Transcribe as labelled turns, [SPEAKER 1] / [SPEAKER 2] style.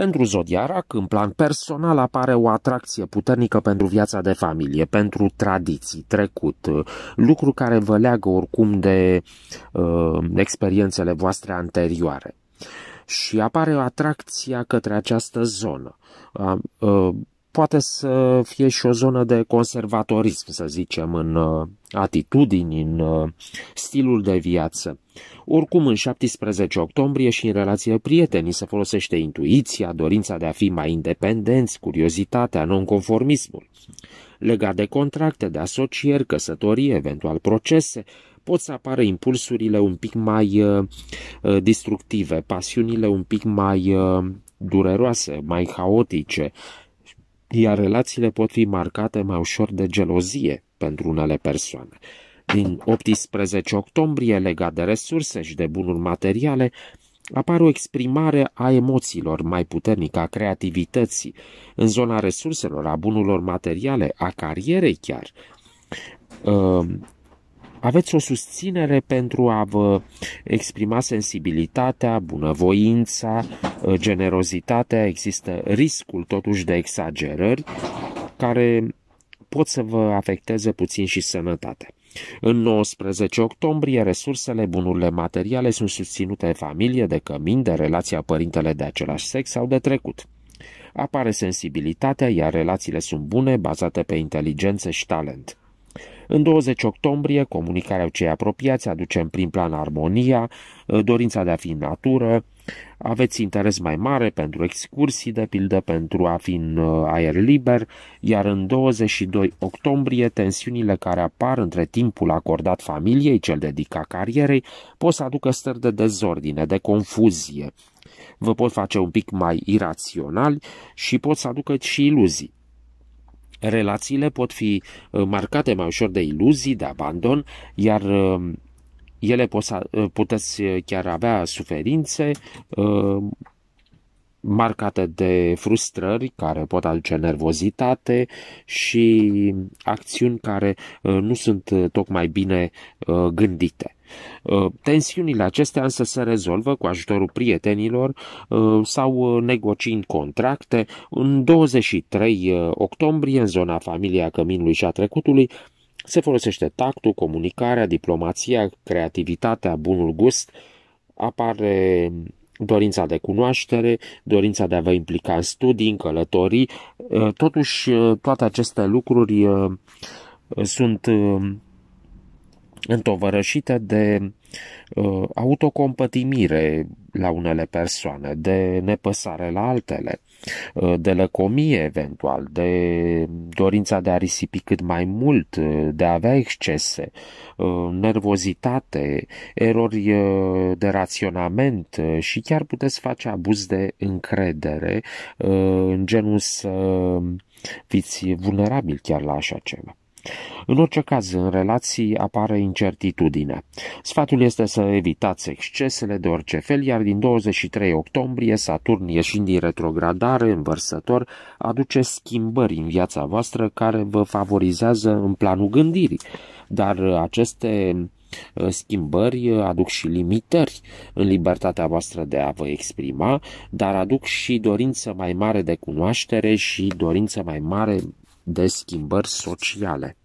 [SPEAKER 1] Pentru Zodiarac, în plan personal, apare o atracție puternică pentru viața de familie, pentru tradiții, trecut, lucru care vă leagă oricum de uh, experiențele voastre anterioare. Și apare o atracție către această zonă. Uh, uh, poate să fie și o zonă de conservatorism, să zicem, în uh, atitudini, în uh, stilul de viață. Oricum, în 17 octombrie și în relație prietenii se folosește intuiția, dorința de a fi mai independenți, curiozitatea, nonconformismul. Legat de contracte, de asocieri, căsătorii, eventual procese, pot să apară impulsurile un pic mai uh, distructive, pasiunile un pic mai dureroase, mai haotice, iar relațiile pot fi marcate mai ușor de gelozie pentru unele persoane. Din 18 octombrie, legat de resurse și de bunuri materiale, apare o exprimare a emoțiilor mai puternică, a creativității, în zona resurselor, a bunurilor materiale, a carierei chiar. Ă, aveți o susținere pentru a vă exprima sensibilitatea, bunăvoința, uh, generozitatea, există riscul totuși de exagerări care pot să vă afecteze puțin și sănătatea. În 19 octombrie, resursele, bunurile materiale sunt susținute de familie, de cămin, de relația părintele de același sex sau de trecut. Apare sensibilitatea, iar relațiile sunt bune, bazate pe inteligență și talent. În 20 octombrie, comunicarea cu cei apropiați aduce în prim plan armonia, uh, dorința de a fi în natură, aveți interes mai mare pentru excursii, de pildă pentru a fi în uh, aer liber, iar în 22 octombrie tensiunile care apar între timpul acordat familiei, cel dedicat carierei, pot să aducă stări de dezordine, de confuzie. Vă pot face un pic mai iraționali și pot să aducă și iluzii. Relațiile pot fi uh, marcate mai ușor de iluzii, de abandon, iar uh, ele uh, puteți chiar avea suferințe marcate de frustrări care pot aduce nervozitate și acțiuni care nu sunt tocmai bine gândite. Uh, tensiunile acestea însă se rezolvă cu ajutorul prietenilor uh, sau uh, negociind contracte. În 23 octombrie, în zona familia Căminului și a Trecutului, se folosește tactul, comunicarea, diplomația, creativitatea, bunul gust, apare dorința de cunoaștere, dorința de a vă implica în studii, în călătorii. Totuși, toate aceste lucruri sunt întovărășită de uh, autocompătimire la unele persoane, de nepăsare la altele, uh, de lăcomie eventual, de dorința de a risipi cât mai mult, uh, de a avea excese, uh, nervozitate, erori uh, de raționament uh, și chiar puteți face abuz de încredere uh, în genul să fiți vulnerabili chiar la așa ceva. În orice caz, în relații apare incertitudine. Sfatul este să evitați excesele de orice fel, iar din 23 octombrie, Saturn ieșind din retrogradare învărsător, aduce schimbări în viața voastră care vă favorizează în planul gândirii. Dar aceste uh, schimbări aduc și limitări în libertatea voastră de a vă exprima, dar aduc și dorință mai mare de cunoaștere și dorință mai mare de schimbări sociale.